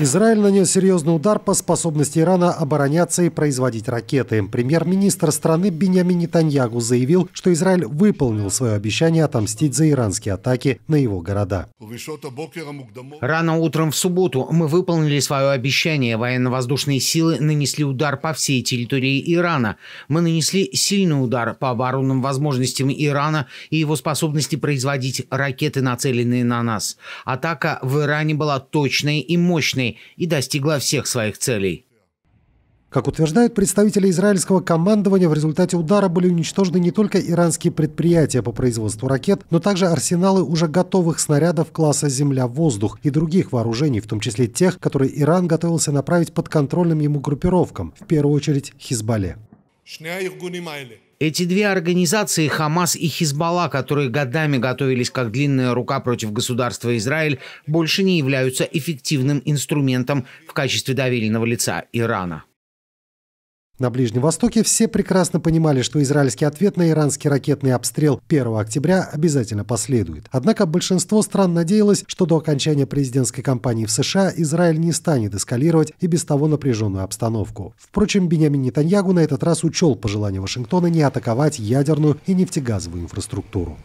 Израиль нанес серьезный удар по способности Ирана обороняться и производить ракеты. Премьер-министр страны Бенямин Нетаньягу заявил, что Израиль выполнил свое обещание отомстить за иранские атаки на его города. Рано утром в субботу мы выполнили свое обещание. Военно-воздушные силы нанесли удар по всей территории Ирана. Мы нанесли сильный удар по оборонным возможностям Ирана и его способности производить ракеты, нацеленные на нас. Атака в Иране была точной и мощной и достигла всех своих целей. Как утверждают представители израильского командования, в результате удара были уничтожены не только иранские предприятия по производству ракет, но также арсеналы уже готовых снарядов класса «Земля-воздух» и других вооружений, в том числе тех, которые Иран готовился направить под подконтрольным ему группировкам, в первую очередь Хизбалле. Эти две организации, Хамас и Хизбалла, которые годами готовились как длинная рука против государства Израиль, больше не являются эффективным инструментом в качестве доверенного лица Ирана. На Ближнем Востоке все прекрасно понимали, что израильский ответ на иранский ракетный обстрел 1 октября обязательно последует. Однако большинство стран надеялось, что до окончания президентской кампании в США Израиль не станет эскалировать и без того напряженную обстановку. Впрочем, Бенямин Нетаньягу на этот раз учел пожелание Вашингтона не атаковать ядерную и нефтегазовую инфраструктуру.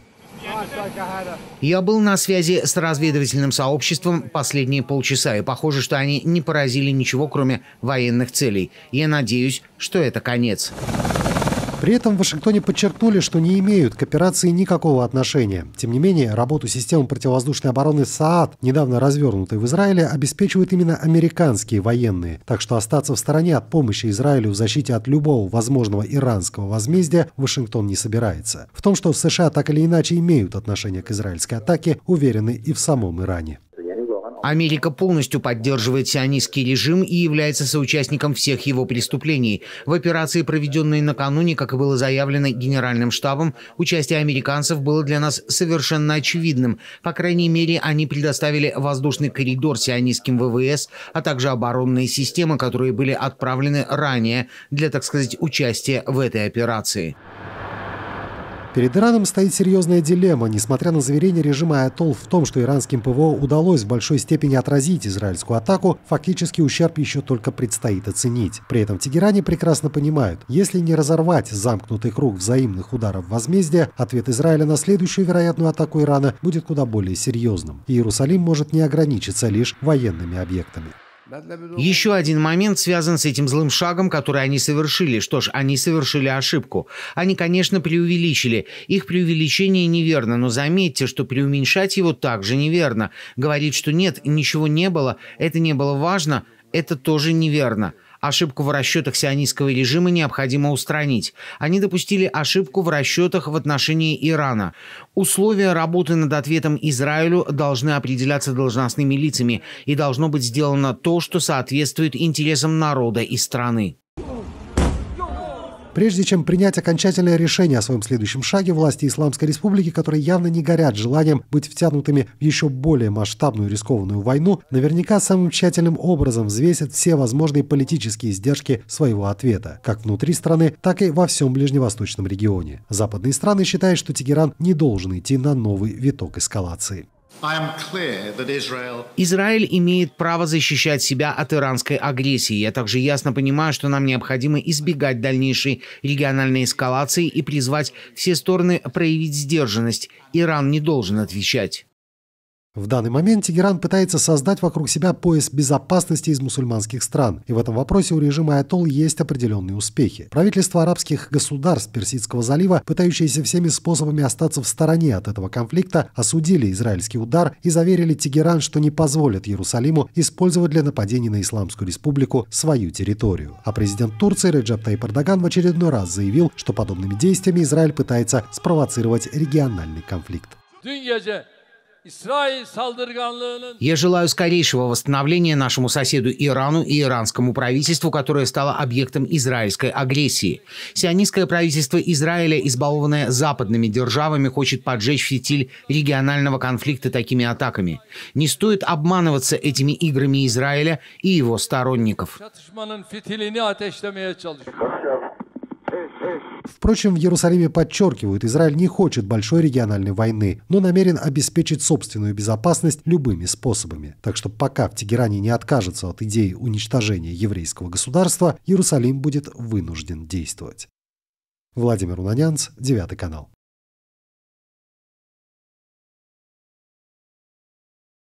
Я был на связи с разведывательным сообществом последние полчаса, и похоже, что они не поразили ничего, кроме военных целей. Я надеюсь, что это конец. При этом в Вашингтоне подчеркнули, что не имеют к операции никакого отношения. Тем не менее, работу системы противовоздушной обороны САД, недавно развернутой в Израиле, обеспечивают именно американские военные. Так что остаться в стороне от помощи Израилю в защите от любого возможного иранского возмездия Вашингтон не собирается. В том, что США так или иначе имеют отношение к израильской атаке, уверены и в самом Иране. Америка полностью поддерживает сионистский режим и является соучастником всех его преступлений. В операции, проведенной накануне, как и было заявлено Генеральным штабом, участие американцев было для нас совершенно очевидным. По крайней мере, они предоставили воздушный коридор сионистским ВВС, а также оборонные системы, которые были отправлены ранее для, так сказать, участия в этой операции. Перед Ираном стоит серьезная дилемма. Несмотря на заверение режима Аятол в том, что иранским ПВО удалось в большой степени отразить израильскую атаку, фактически ущерб еще только предстоит оценить. При этом в Тегеране прекрасно понимают, если не разорвать замкнутый круг взаимных ударов возмездия, ответ Израиля на следующую вероятную атаку Ирана будет куда более серьезным. И Иерусалим может не ограничиться лишь военными объектами. Еще один момент связан с этим злым шагом, который они совершили. Что ж, они совершили ошибку. Они, конечно, преувеличили. Их преувеличение неверно, но заметьте, что преуменьшать его также неверно. Говорить, что нет, ничего не было, это не было важно, это тоже неверно. Ошибку в расчетах сионистского режима необходимо устранить. Они допустили ошибку в расчетах в отношении Ирана. Условия работы над ответом Израилю должны определяться должностными лицами и должно быть сделано то, что соответствует интересам народа и страны. Прежде чем принять окончательное решение о своем следующем шаге, власти Исламской Республики, которые явно не горят желанием быть втянутыми в еще более масштабную рискованную войну, наверняка самым тщательным образом взвесят все возможные политические издержки своего ответа, как внутри страны, так и во всем ближневосточном регионе. Западные страны считают, что Тегеран не должен идти на новый виток эскалации. Израиль имеет право защищать себя от иранской агрессии. Я также ясно понимаю, что нам необходимо избегать дальнейшей региональной эскалации и призвать все стороны проявить сдержанность. Иран не должен отвечать. В данный момент Тегеран пытается создать вокруг себя пояс безопасности из мусульманских стран, и в этом вопросе у режима Айтол есть определенные успехи. Правительство арабских государств Персидского залива, пытающиеся всеми способами остаться в стороне от этого конфликта, осудили израильский удар и заверили Тегеран, что не позволят Иерусалиму использовать для нападений на Исламскую республику свою территорию. А президент Турции Реджеп Тайп Эрдоган в очередной раз заявил, что подобными действиями Израиль пытается спровоцировать региональный конфликт. Я желаю скорейшего восстановления нашему соседу Ирану и иранскому правительству, которое стало объектом израильской агрессии. Сионистское правительство Израиля, избалованное западными державами, хочет поджечь фитиль регионального конфликта такими атаками. Не стоит обманываться этими играми Израиля и его сторонников. Hey, hey. Впрочем, в Иерусалиме подчеркивают, Израиль не хочет большой региональной войны, но намерен обеспечить собственную безопасность любыми способами. Так что пока в Тегеране не откажется от идеи уничтожения еврейского государства, Иерусалим будет вынужден действовать. Владимир Унанянц, Девятый канал.